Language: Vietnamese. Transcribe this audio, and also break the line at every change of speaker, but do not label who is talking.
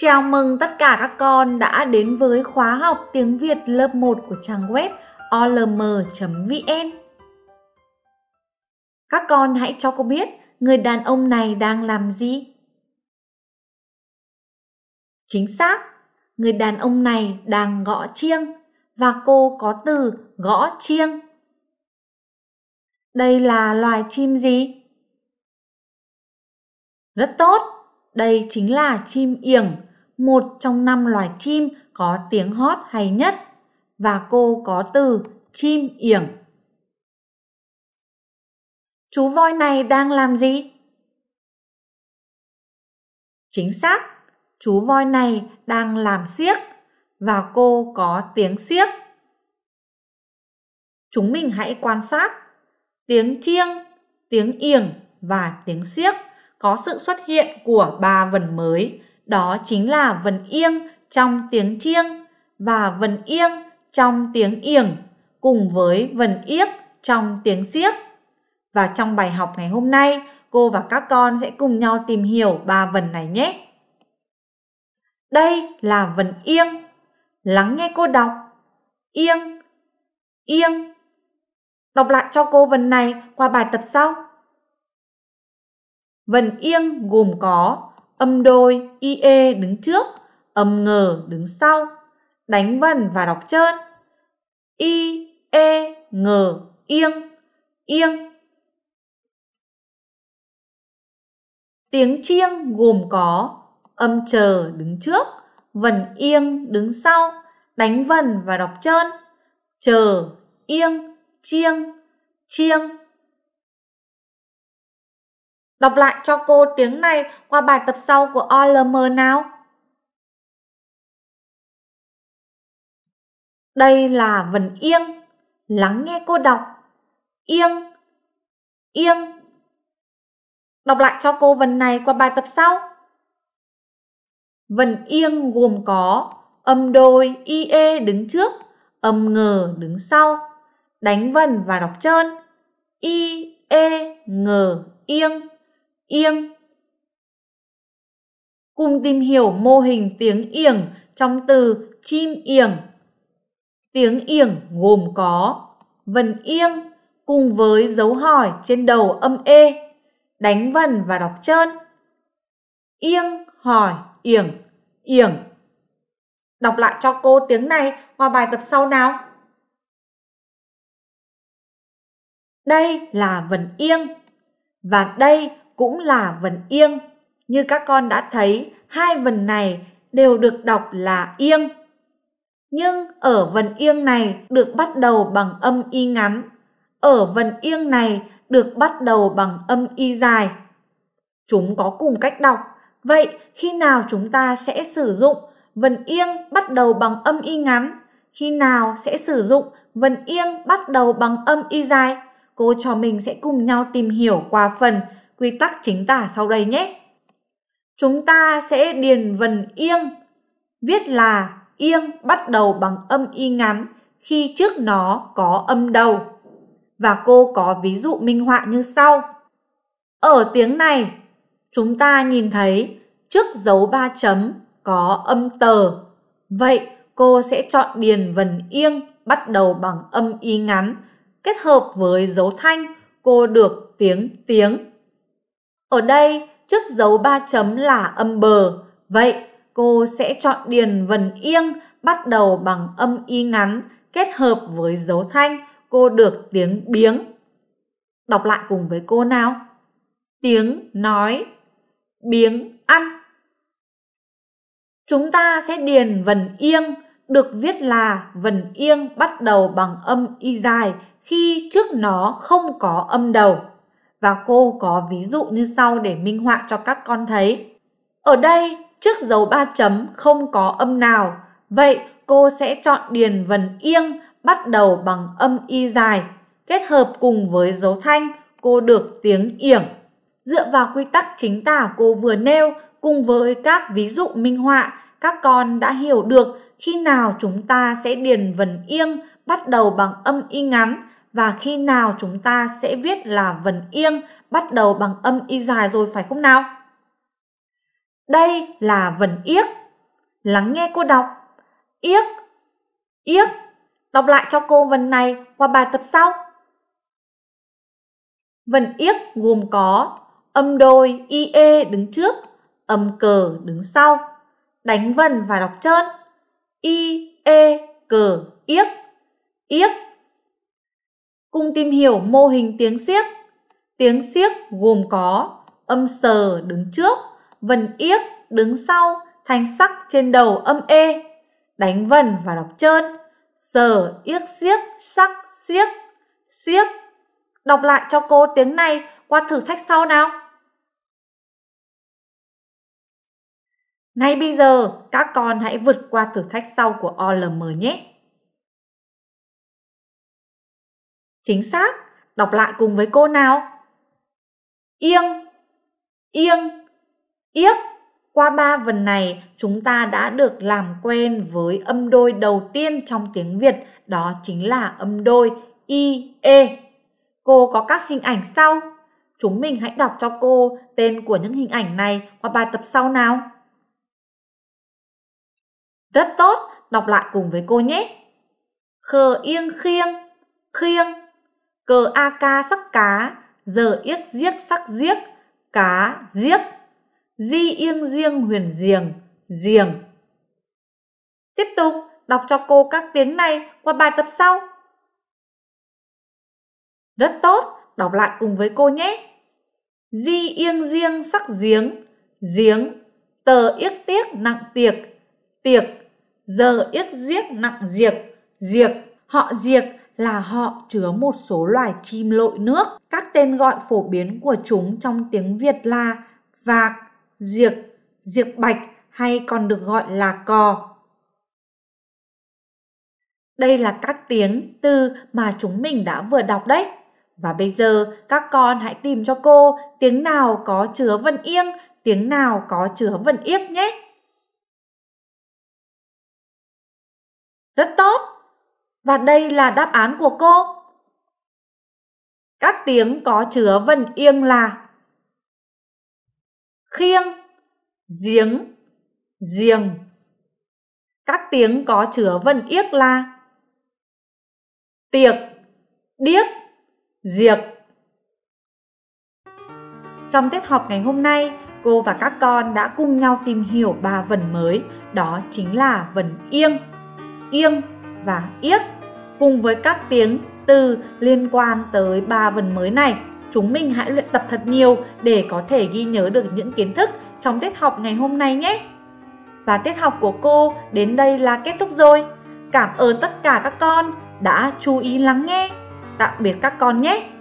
Chào mừng tất cả các con đã đến với khóa học tiếng Việt lớp 1 của trang web olm.vn. Các con hãy cho cô biết người đàn ông này đang làm gì. Chính xác, người đàn ông này đang gõ chiêng và cô có từ gõ chiêng. Đây là loài chim gì? Rất tốt, đây chính là chim yểng một trong năm loài chim có tiếng hót hay nhất và cô có từ chim yểm. Chú voi này đang làm gì? Chính xác, chú voi này đang làm siếc và cô có tiếng siếc. Chúng mình hãy quan sát tiếng chiêng, tiếng yểng và tiếng siếc có sự xuất hiện của ba vần mới đó chính là vần Yên trong tiếng Chiêng và vần Yên trong tiếng Yểng cùng với vần Yếc trong tiếng Siếc. Và trong bài học ngày hôm nay, cô và các con sẽ cùng nhau tìm hiểu ba vần này nhé. Đây là vần Yên. Lắng nghe cô đọc. Yên, Yên. Đọc lại cho cô vần này qua bài tập sau. Vần Yên gồm có âm đôi IE đứng trước, âm ngờ đứng sau, đánh vần và đọc trơn. I, E, ngờ, yên yên Tiếng chiêng gồm có âm chờ đứng trước, vần yên đứng sau, đánh vần và đọc trơn. Chờ, yên chiêng, chiêng. Đọc lại cho cô tiếng này qua bài tập sau của OLM nào. Đây là vần Yên. Lắng nghe cô đọc. Yên. Yên. Đọc lại cho cô vần này qua bài tập sau. Vần Yên gồm có âm đôi IE đứng trước, âm ngờ đứng sau. Đánh vần và đọc trơn. I, E, Ng, Yên. Iêng Cùng tìm hiểu mô hình tiếng Iểng trong từ chim Iểng. Tiếng Iểng gồm có vần Iêng cùng với dấu hỏi trên đầu âm E, đánh vần và đọc trơn. Iêng hỏi Iểng, Iểng. Đọc lại cho cô tiếng này qua bài tập sau nào. Đây là vần Iêng và đây cũng là vần Yên. Như các con đã thấy, hai vần này đều được đọc là Yên. Nhưng ở vần Yên này được bắt đầu bằng âm Y ngắn, ở vần Yên này được bắt đầu bằng âm Y dài. Chúng có cùng cách đọc, vậy khi nào chúng ta sẽ sử dụng vần Yên bắt đầu bằng âm Y ngắn? Khi nào sẽ sử dụng vần Yên bắt đầu bằng âm Y dài? Cô trò mình sẽ cùng nhau tìm hiểu qua phần quy tắc chính tả sau đây nhé. Chúng ta sẽ điền vần yên, viết là yên bắt đầu bằng âm y ngắn khi trước nó có âm đầu. Và cô có ví dụ minh họa như sau. Ở tiếng này, chúng ta nhìn thấy trước dấu ba chấm có âm tờ. Vậy cô sẽ chọn điền vần yên bắt đầu bằng âm y ngắn kết hợp với dấu thanh cô được tiếng tiếng ở đây, trước dấu ba chấm là âm bờ. Vậy, cô sẽ chọn điền vần yên bắt đầu bằng âm y ngắn kết hợp với dấu thanh. Cô được tiếng biếng. Đọc lại cùng với cô nào. Tiếng nói, biếng ăn. Chúng ta sẽ điền vần yên được viết là vần yên bắt đầu bằng âm y dài khi trước nó không có âm đầu và cô có ví dụ như sau để minh họa cho các con thấy. Ở đây, trước dấu ba chấm không có âm nào, vậy cô sẽ chọn điền vần yên bắt đầu bằng âm y dài, kết hợp cùng với dấu thanh, cô được tiếng yểm. Dựa vào quy tắc chính tả cô vừa nêu cùng với các ví dụ minh họa, các con đã hiểu được khi nào chúng ta sẽ điền vần yên bắt đầu bằng âm y ngắn và khi nào chúng ta sẽ viết là vần yên bắt đầu bằng âm y dài rồi phải không nào? Đây là vần yếc. Lắng nghe cô đọc. Yếc, yếc. Đọc lại cho cô vần này qua bài tập sau. Vần yếc gồm có âm đôi IE đứng trước, âm cờ đứng sau. Đánh vần và đọc trơn. I, E, cờ, yếc. Yếc cùng tìm hiểu mô hình tiếng siếc. Tiếng siếc gồm có âm sờ đứng trước, vần yếc đứng sau, thanh sắc trên đầu âm ê, e, đánh vần và đọc trơn, sờ yếc siếc sắc siếc, siếc. Đọc lại cho cô tiếng này qua thử thách sau nào. Ngay bây giờ, các con hãy vượt qua thử thách sau của OLM nhé! Chính xác, đọc lại cùng với cô nào. Yên, yên, yếc. Qua ba vần này, chúng ta đã được làm quen với âm đôi đầu tiên trong tiếng Việt, đó chính là âm đôi i e. Cô có các hình ảnh sau. Chúng mình hãy đọc cho cô tên của những hình ảnh này qua bài tập sau nào. Rất tốt, đọc lại cùng với cô nhé. Khờ yên khiêng, khiêng cờ a ca sắc cá giờ yết giếc sắc giếc cá giếc di yên riêng huyền giềng giềng tiếp tục đọc cho cô các tiếng này qua bài tập sau rất tốt đọc lại cùng với cô nhé di yên riêng sắc giếng giếng tờ yết tiếc nặng tiệc tiệc giờ yết giếc nặng diệt diệt họ diệt là họ chứa một số loài chim lội nước. Các tên gọi phổ biến của chúng trong tiếng Việt là vạc, diệc, diệc bạch hay còn được gọi là cò. Đây là các tiếng từ mà chúng mình đã vừa đọc đấy. Và bây giờ các con hãy tìm cho cô tiếng nào có chứa vần yên, tiếng nào có chứa vần yếp nhé. Rất tốt! Và đây là đáp án của cô. Các tiếng có chứa vần yên là khiêng, giếng, giềng. Các tiếng có chứa vần yếc là tiệc, điếc, diệc. Trong tiết học ngày hôm nay, cô và các con đã cùng nhau tìm hiểu ba vần mới, đó chính là vần yên, yên và yếc cùng với các tiếng từ liên quan tới ba vần mới này. Chúng mình hãy luyện tập thật nhiều để có thể ghi nhớ được những kiến thức trong tiết học ngày hôm nay nhé. Và tiết học của cô đến đây là kết thúc rồi. Cảm ơn tất cả các con đã chú ý lắng nghe. Tạm biệt các con nhé.